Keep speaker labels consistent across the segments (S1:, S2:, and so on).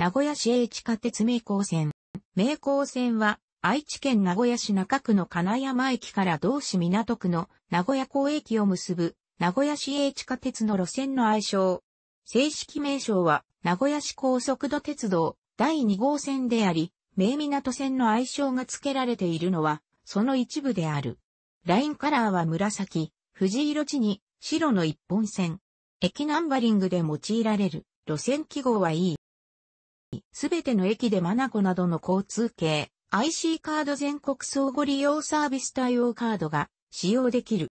S1: 名古屋市営地下鉄名港線。名港線は、愛知県名古屋市中区の金山駅から同市港区の名古屋港駅を結ぶ、名古屋市営地下鉄の路線の愛称。正式名称は、名古屋市高速度鉄道第2号線であり、名港線の愛称が付けられているのは、その一部である。ラインカラーは紫、藤色地に白の一本線。駅ナンバリングで用いられる路線記号は E。すべての駅でマナコなどの交通系、IC カード全国相互利用サービス対応カードが使用できる。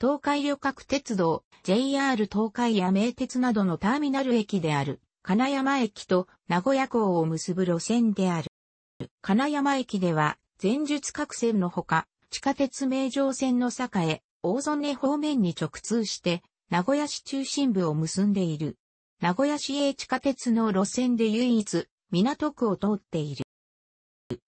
S1: 東海旅客鉄道、JR 東海や名鉄などのターミナル駅である、金山駅と名古屋港を結ぶ路線である。金山駅では、前述各線のほか、地下鉄名城線の坂へ、大曽根方面に直通して、名古屋市中心部を結んでいる。名古屋市営地下鉄の路線で唯一、港区を通っている。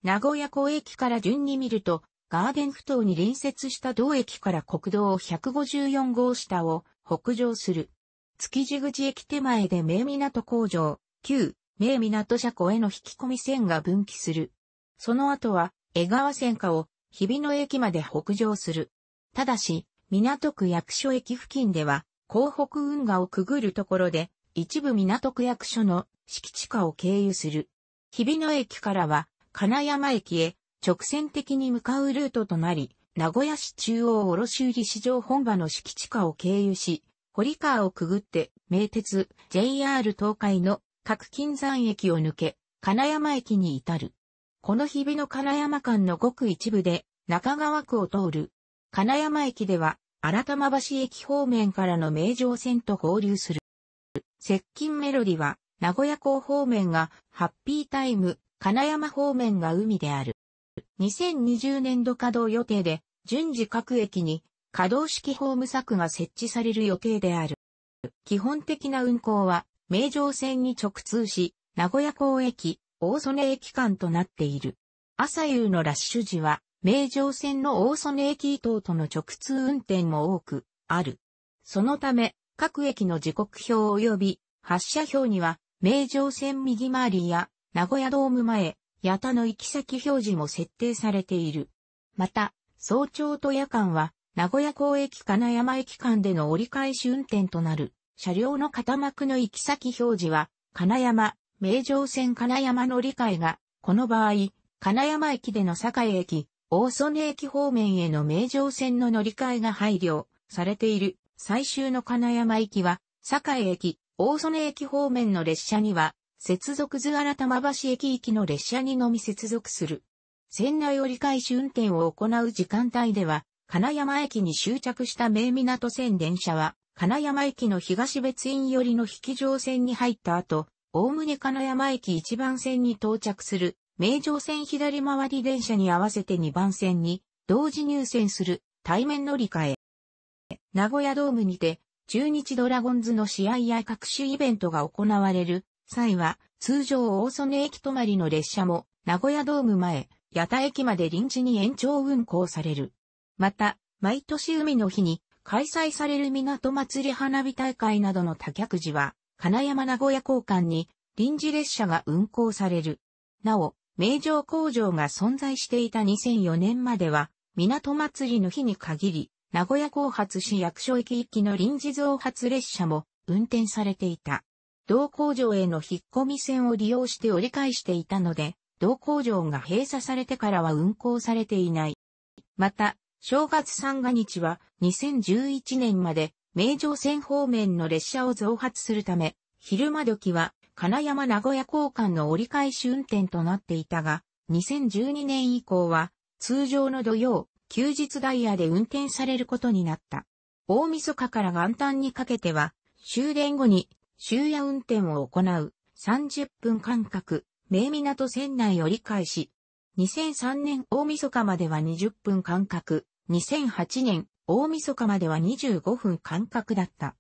S1: 名古屋港駅から順に見ると、ガーデン埠頭に隣接した同駅から国道154号下を北上する。築地口駅手前で名港工場、旧名港車庫への引き込み線が分岐する。その後は江川線下を日比野駅まで北上する。ただし、港区役所駅付近では、港北運河をくぐるところで、一部港区役所の敷地下を経由する。日比野駅からは金山駅へ直線的に向かうルートとなり、名古屋市中央卸売市場本場の敷地下を経由し、堀川をくぐって名鉄 JR 東海の各金山駅を抜け、金山駅に至る。この日比野金山間のごく一部で中川区を通る。金山駅では、新玉橋駅方面からの名城線と合流する。接近メロディは、名古屋港方面がハッピータイム、金山方面が海である。2020年度稼働予定で、順次各駅に稼働式ホーム柵が設置される予定である。基本的な運行は、名城線に直通し、名古屋港駅、大曽根駅間となっている。朝夕のラッシュ時は、名城線の大曽根駅等との直通運転も多く、ある。そのため、各駅の時刻表及び発車表には、名城線右回りや名古屋ドーム前、八田の行き先表示も設定されている。また、早朝と夜間は、名古屋港駅金山駅間での折り返し運転となる、車両の片幕の行き先表示は、金山、名城線金山乗り換えが、この場合、金山駅での堺駅、大曽根駅方面への名城線の乗り換えが配慮されている最終の金山行きは、堺駅、大曽根駅方面の列車には、接続図新玉橋駅行きの列車にのみ接続する。線内折り返し運転を行う時間帯では、金山駅に終着した名港線電車は、金山駅の東別院寄りの引き上線に入った後、おおむね金山駅1番線に到着する、名城線左回り電車に合わせて2番線に、同時入線する、対面乗り換え。名古屋ドームにて、中日ドラゴンズの試合や各種イベントが行われる際は、通常大曽根駅止まりの列車も、名古屋ドーム前、八田駅まで臨時に延長運行される。また、毎年海の日に開催される港祭り花火大会などの多客時は、金山名古屋交換に臨時列車が運行される。なお、名城工場が存在していた2004年までは、港祭りの日に限り、名古屋港発市役所駅行きの臨時増発列車も運転されていた。同工場への引っ込み線を利用して折り返していたので、同工場が閉鎖されてからは運行されていない。また、正月三が日は2011年まで名城線方面の列車を増発するため、昼間時は金山名古屋交換の折り返し運転となっていたが、2012年以降は通常の土曜、休日ダイヤで運転されることになった。大晦日から元旦にかけては、終電後に終夜運転を行う30分間隔、名港線内折り返し。2003年大晦日までは20分間隔、2008年大晦日までは25分間隔だった。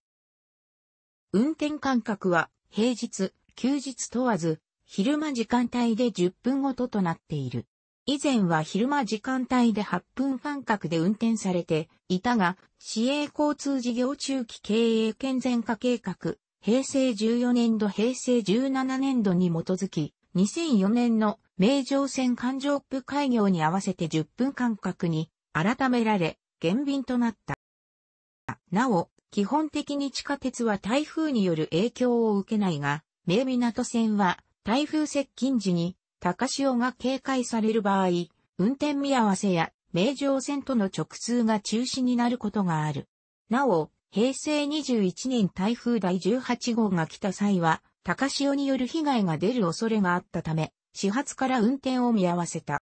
S1: 運転間隔は平日、休日問わず、昼間時間帯で10分ごととなっている。以前は昼間時間帯で8分間隔で運転されていたが、市営交通事業中期経営健全化計画、平成14年度平成17年度に基づき、2004年の名城線環状部開業に合わせて10分間隔に改められ、減便となった。なお、基本的に地下鉄は台風による影響を受けないが、名港線は台風接近時に高潮が警戒される場合、運転見合わせや名城線との直通が中止になることがある。なお、平成21年台風第18号が来た際は、高潮による被害が出る恐れがあったため、始発から運転を見合わせた。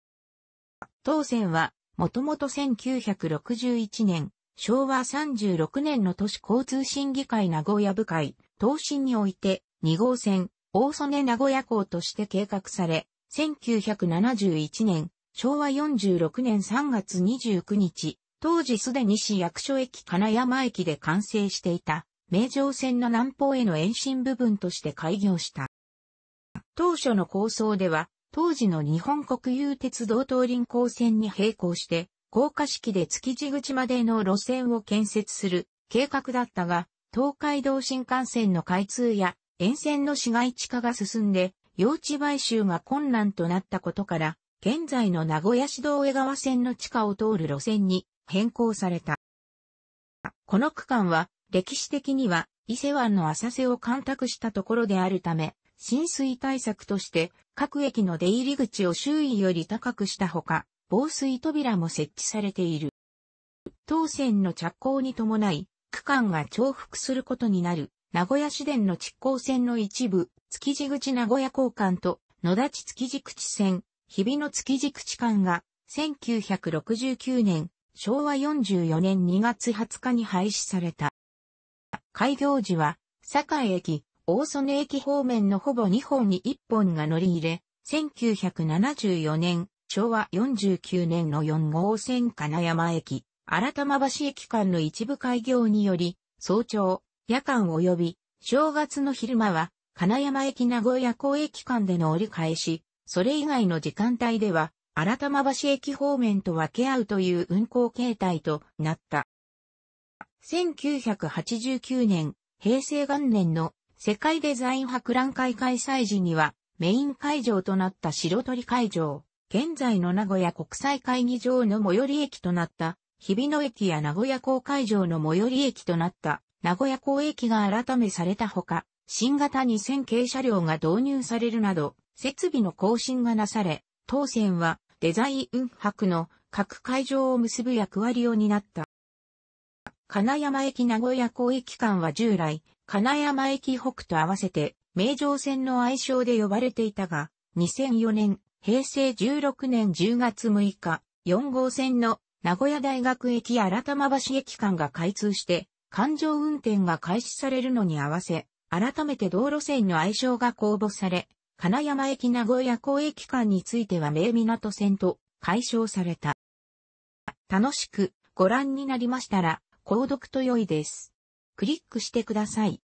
S1: 当線は、もともと1961年、昭和36年の都市交通審議会名古屋部会、東進において、2号線、大曽根名古屋港として計画され、1971年、昭和46年3月29日、当時すでに市役所駅金山駅で完成していた、名城線の南方への延伸部分として開業した。当初の構想では、当時の日本国有鉄道東輪港線に並行して、高架式で築地口までの路線を建設する計画だったが、東海道新幹線の開通や沿線の市街地化が進んで、用地買収が困難となったことから、現在の名古屋市道江川線の地下を通る路線に変更された。この区間は歴史的には伊勢湾の浅瀬を干拓したところであるため、浸水対策として各駅の出入り口を周囲より高くしたほか、防水扉も設置されている。当線の着工に伴い、区間が重複することになる名古屋市電の築港線の一部、築地口名古屋交換と野立築地口線、日比野築地口間が、1969年、昭和44年2月20日に廃止された。開業時は、堺駅、大曽根駅方面のほぼ2本に1本が乗り入れ、1974年、昭和49年の4号線金山駅、新玉橋駅間の一部開業により、早朝、夜間及び正月の昼間は金山駅名古屋港駅間での折り返し、それ以外の時間帯では新玉橋駅方面と分け合うという運行形態となった。1989年、平成元年の世界デザイン博覧会開催時にはメイン会場となった白鳥会場、現在の名古屋国際会議場の最寄り駅となった、日比野駅や名古屋港会場の最寄り駅となった、名古屋港駅が改めされたほか、新型2000系車両が導入されるなど、設備の更新がなされ、当線はデザイン博の各会場を結ぶ役割を担った。金山駅名古屋港駅間は従来、金山駅北と合わせて、名城線の愛称で呼ばれていたが、2004年、平成16年10月6日、4号線の名古屋大学駅新玉橋駅間が開通して、環状運転が開始されるのに合わせ、改めて道路線の愛称が公募され、金山駅名古屋港駅間については名港線と解消された。楽しくご覧になりましたら、購読と良いです。クリックしてください。